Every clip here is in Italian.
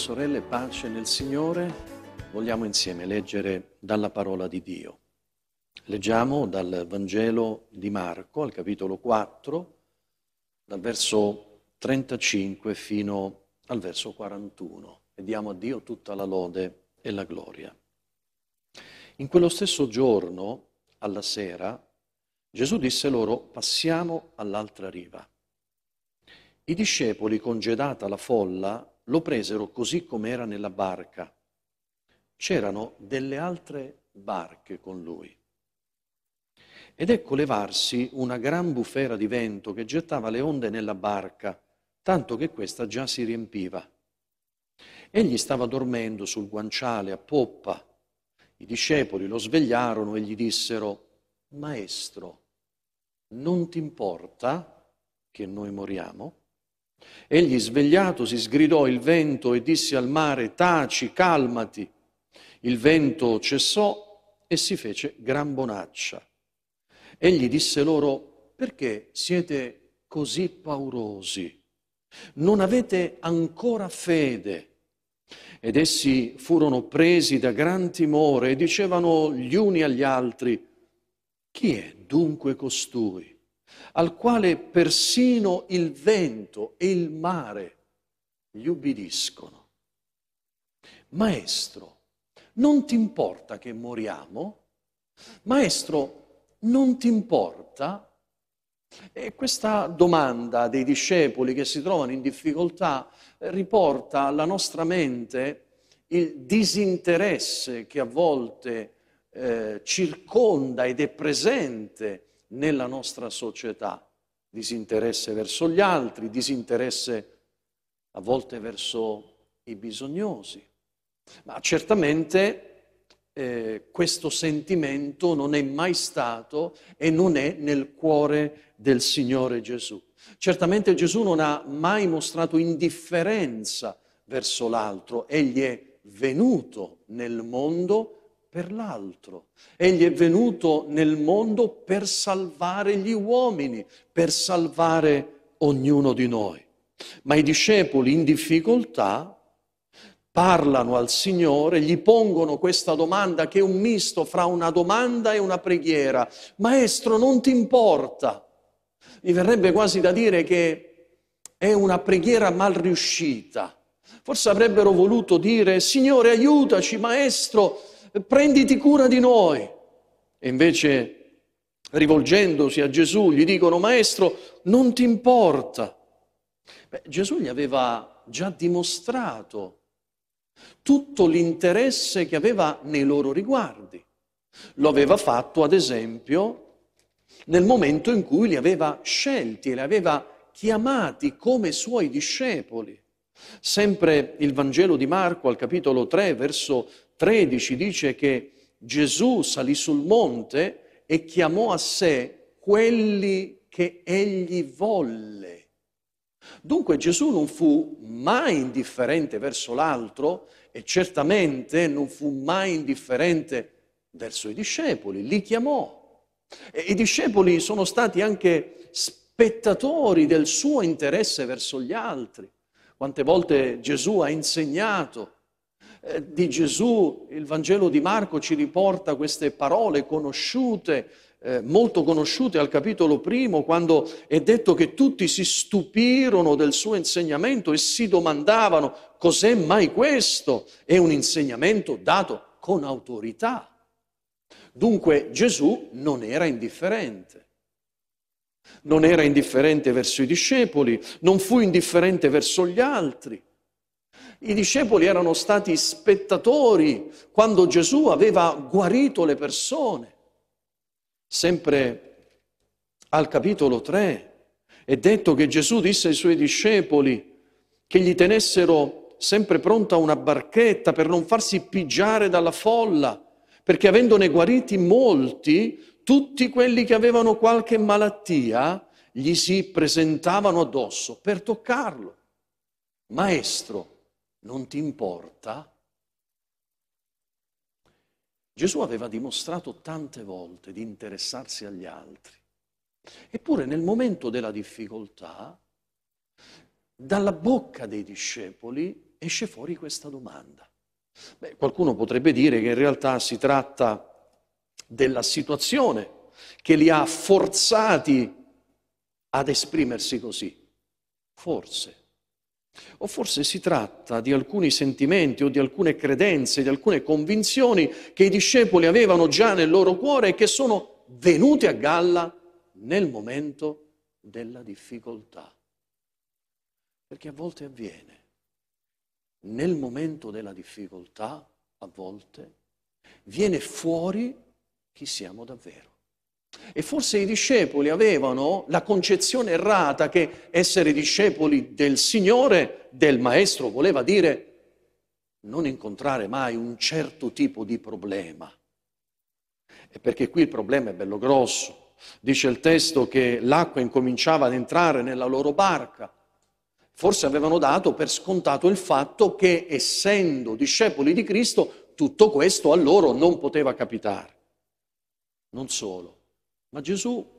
sorelle, pace nel Signore, vogliamo insieme leggere dalla parola di Dio. Leggiamo dal Vangelo di Marco, al capitolo 4, dal verso 35 fino al verso 41, e diamo a Dio tutta la lode e la gloria. In quello stesso giorno, alla sera, Gesù disse loro, passiamo all'altra riva. I discepoli, congedata la folla, lo presero così com'era nella barca. C'erano delle altre barche con lui. Ed ecco levarsi una gran bufera di vento che gettava le onde nella barca, tanto che questa già si riempiva. Egli stava dormendo sul guanciale a poppa. I discepoli lo svegliarono e gli dissero, Maestro, non ti importa che noi moriamo? Egli svegliato si sgridò il vento e disse al mare, taci, calmati. Il vento cessò e si fece gran bonaccia. Egli disse loro, perché siete così paurosi? Non avete ancora fede? Ed essi furono presi da gran timore e dicevano gli uni agli altri, chi è dunque costui? al quale persino il vento e il mare gli ubbidiscono. Maestro, non ti importa che moriamo? Maestro, non ti importa? E questa domanda dei discepoli che si trovano in difficoltà eh, riporta alla nostra mente il disinteresse che a volte eh, circonda ed è presente nella nostra società. Disinteresse verso gli altri, disinteresse a volte verso i bisognosi. Ma certamente eh, questo sentimento non è mai stato e non è nel cuore del Signore Gesù. Certamente Gesù non ha mai mostrato indifferenza verso l'altro, egli è venuto nel mondo per l'altro. Egli è venuto nel mondo per salvare gli uomini, per salvare ognuno di noi. Ma i discepoli in difficoltà parlano al Signore, gli pongono questa domanda che è un misto fra una domanda e una preghiera. Maestro, non ti importa. Mi verrebbe quasi da dire che è una preghiera mal riuscita. Forse avrebbero voluto dire, Signore aiutaci, Maestro, prenditi cura di noi. E invece, rivolgendosi a Gesù, gli dicono, Maestro, non ti importa. Beh, Gesù gli aveva già dimostrato tutto l'interesse che aveva nei loro riguardi. Lo aveva fatto, ad esempio, nel momento in cui li aveva scelti e li aveva chiamati come suoi discepoli. Sempre il Vangelo di Marco al capitolo 3, verso 13 dice che Gesù salì sul monte e chiamò a sé quelli che egli volle. Dunque Gesù non fu mai indifferente verso l'altro e certamente non fu mai indifferente verso i discepoli, li chiamò. E I discepoli sono stati anche spettatori del suo interesse verso gli altri. Quante volte Gesù ha insegnato eh, di Gesù, il Vangelo di Marco ci riporta queste parole conosciute, eh, molto conosciute al capitolo primo, quando è detto che tutti si stupirono del suo insegnamento e si domandavano cos'è mai questo? È un insegnamento dato con autorità. Dunque Gesù non era indifferente. Non era indifferente verso i discepoli, non fu indifferente verso gli altri. I discepoli erano stati spettatori quando Gesù aveva guarito le persone. Sempre al capitolo 3 è detto che Gesù disse ai suoi discepoli che gli tenessero sempre pronta una barchetta per non farsi pigiare dalla folla, perché avendone guariti molti, tutti quelli che avevano qualche malattia gli si presentavano addosso per toccarlo. Maestro, non ti importa? Gesù aveva dimostrato tante volte di interessarsi agli altri, eppure nel momento della difficoltà, dalla bocca dei discepoli esce fuori questa domanda. Beh, qualcuno potrebbe dire che in realtà si tratta della situazione che li ha forzati ad esprimersi così. Forse. O forse si tratta di alcuni sentimenti o di alcune credenze, di alcune convinzioni che i discepoli avevano già nel loro cuore e che sono venute a galla nel momento della difficoltà. Perché a volte avviene, nel momento della difficoltà, a volte, viene fuori chi siamo davvero. E forse i discepoli avevano la concezione errata che essere discepoli del Signore, del Maestro, voleva dire non incontrare mai un certo tipo di problema. E perché qui il problema è bello grosso. Dice il testo che l'acqua incominciava ad entrare nella loro barca. Forse avevano dato per scontato il fatto che, essendo discepoli di Cristo, tutto questo a loro non poteva capitare. Non solo ma Gesù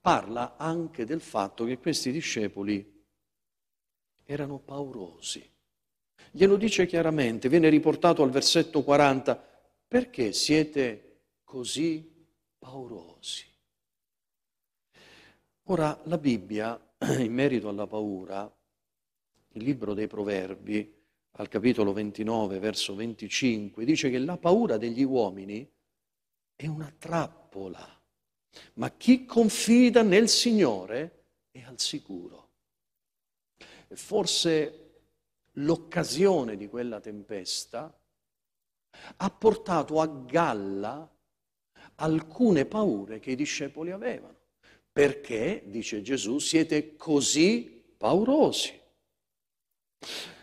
parla anche del fatto che questi discepoli erano paurosi. Glielo dice chiaramente, viene riportato al versetto 40, perché siete così paurosi? Ora, la Bibbia, in merito alla paura, il libro dei Proverbi, al capitolo 29, verso 25, dice che la paura degli uomini è una trappola, ma chi confida nel Signore è al sicuro. E forse l'occasione di quella tempesta ha portato a galla alcune paure che i discepoli avevano. Perché, dice Gesù, siete così paurosi?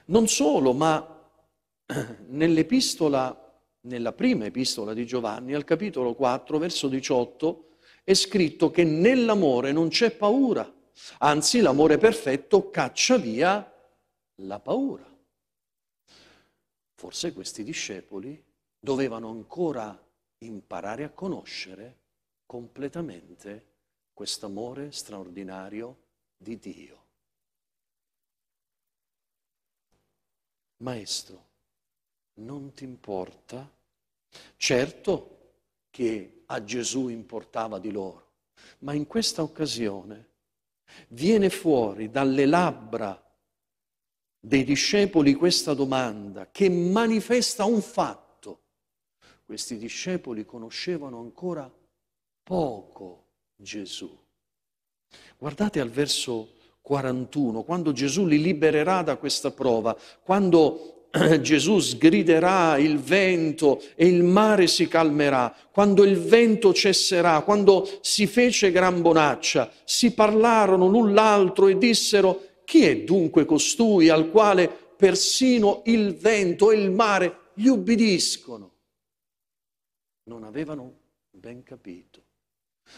Non solo, ma nell'epistola nella prima epistola di Giovanni, al capitolo 4, verso 18, è scritto che nell'amore non c'è paura, anzi l'amore perfetto caccia via la paura. Forse questi discepoli dovevano ancora imparare a conoscere completamente quest'amore straordinario di Dio. Maestro, non ti importa? Certo che a Gesù importava di loro, ma in questa occasione viene fuori dalle labbra dei discepoli questa domanda che manifesta un fatto. Questi discepoli conoscevano ancora poco Gesù. Guardate al verso 41, quando Gesù li libererà da questa prova, quando Gesù sgriderà il vento e il mare si calmerà, quando il vento cesserà, quando si fece gran bonaccia, si parlarono l'un l'altro e dissero, chi è dunque costui al quale persino il vento e il mare gli ubbidiscono? Non avevano ben capito.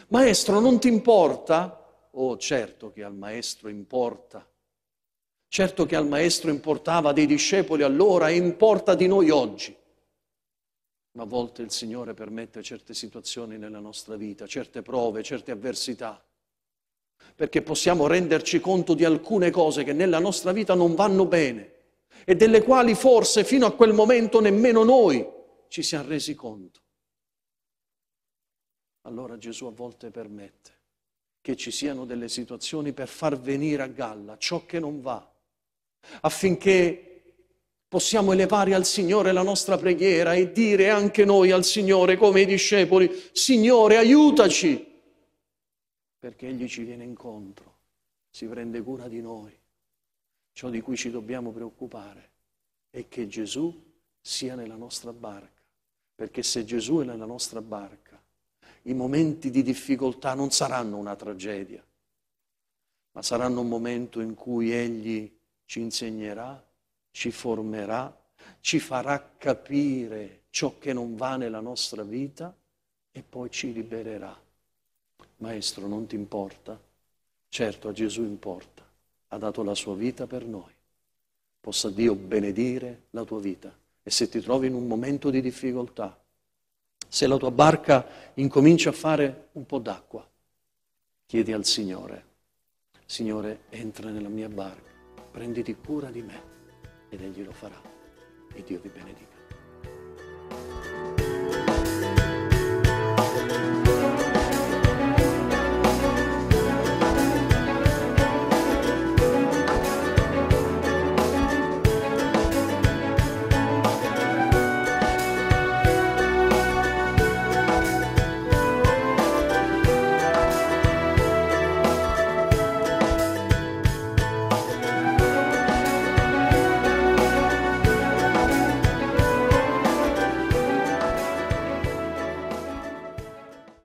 Maestro, non ti importa? Oh, certo che al maestro importa Certo che al Maestro importava dei discepoli allora e importa di noi oggi. Ma a volte il Signore permette certe situazioni nella nostra vita, certe prove, certe avversità, perché possiamo renderci conto di alcune cose che nella nostra vita non vanno bene e delle quali forse fino a quel momento nemmeno noi ci siamo resi conto. Allora Gesù a volte permette che ci siano delle situazioni per far venire a galla ciò che non va affinché possiamo elevare al Signore la nostra preghiera e dire anche noi al Signore, come i discepoli, Signore aiutaci, perché Egli ci viene incontro, si prende cura di noi. Ciò di cui ci dobbiamo preoccupare è che Gesù sia nella nostra barca, perché se Gesù è nella nostra barca, i momenti di difficoltà non saranno una tragedia, ma saranno un momento in cui Egli ci insegnerà, ci formerà, ci farà capire ciò che non va nella nostra vita e poi ci libererà. Maestro, non ti importa? Certo, a Gesù importa. Ha dato la sua vita per noi. Possa Dio benedire la tua vita. E se ti trovi in un momento di difficoltà, se la tua barca incomincia a fare un po' d'acqua, chiedi al Signore, Signore, entra nella mia barca prenditi cura di me ed egli lo farà e Dio vi benedica.